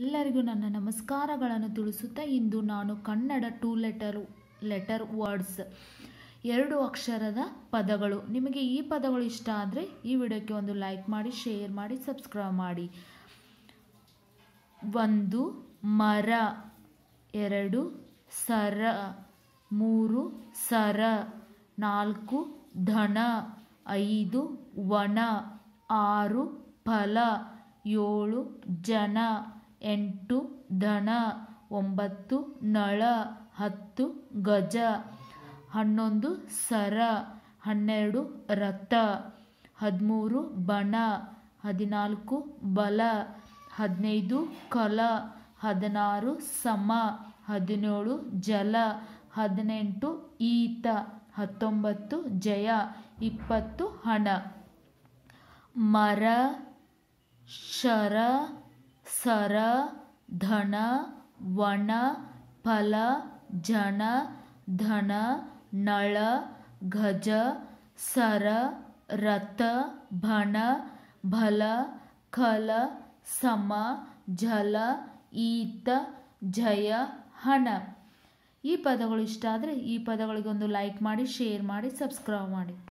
ಎಲ್ಲರಿಗೂ ನನ್ನ ನಮಸ್ಕಾರಗಳನ್ನು ತಿಳಿಸುತ್ತಾ ಇಂದು ನಾನು Kannada two letter letter words ಎರಡು ಅಕ್ಷರದ ಪದಗಳು ನಿಮಗೆ ಈ ಪದಗಳು ಇಷ್ಟ ಆದರೆ ಈ ವಿಡಿಯೋಕ್ಕೆ ಒಂದು ಲೈಕ್ ಮಾಡಿ ಶೇರ್ ಮಾಡಿ ಸಬ್ಸ್ಕ್ರೈಬ್ ಮಾಡಿ ಒಂದು ಮರ ಎರಡು ಸರ ಮೂರು ಸರ ನಾಲ್ಕು ಧನ ಐದು ವನ ಆರು ಫಲ ಏಳು ಜನ ಎಂಟು ದನ ಒಂಬತ್ತು ನಳ ಹತ್ತು ಗಜ ಹನ್ನೊಂದು ಸರ ಹನ್ನೆರಡು ರಥ ಹದಿಮೂರು ಬಣ ಹದಿನಾಲ್ಕು ಬಲ ಹದಿನೈದು ಕಲ ಹದಿನಾರು ಸಮ ಹದಿನೇಳು ಜಲ ಹದಿನೆಂಟು ಈತ ಹತ್ತೊಂಬತ್ತು ಜಯ ಇಪ್ಪತ್ತು ಹಣ ಮರ ಶರ ಸರ ಧನ ವಣ ಫಲ ಜನ ಧನ ನಳ ಗಜ ಸರ ರಥ ಭಣ ಭಲ ಖಲ ಸಮ ಜಲ ಈತ ಜಯ ಹಣ ಈ ಪದಗಳು ಇಷ್ಟ ಆದರೆ ಈ ಪದಗಳಿಗೊಂದು ಲೈಕ್ ಮಾಡಿ ಶೇರ್ ಮಾಡಿ ಸಬ್ಸ್ಕ್ರೈಬ್ ಮಾಡಿ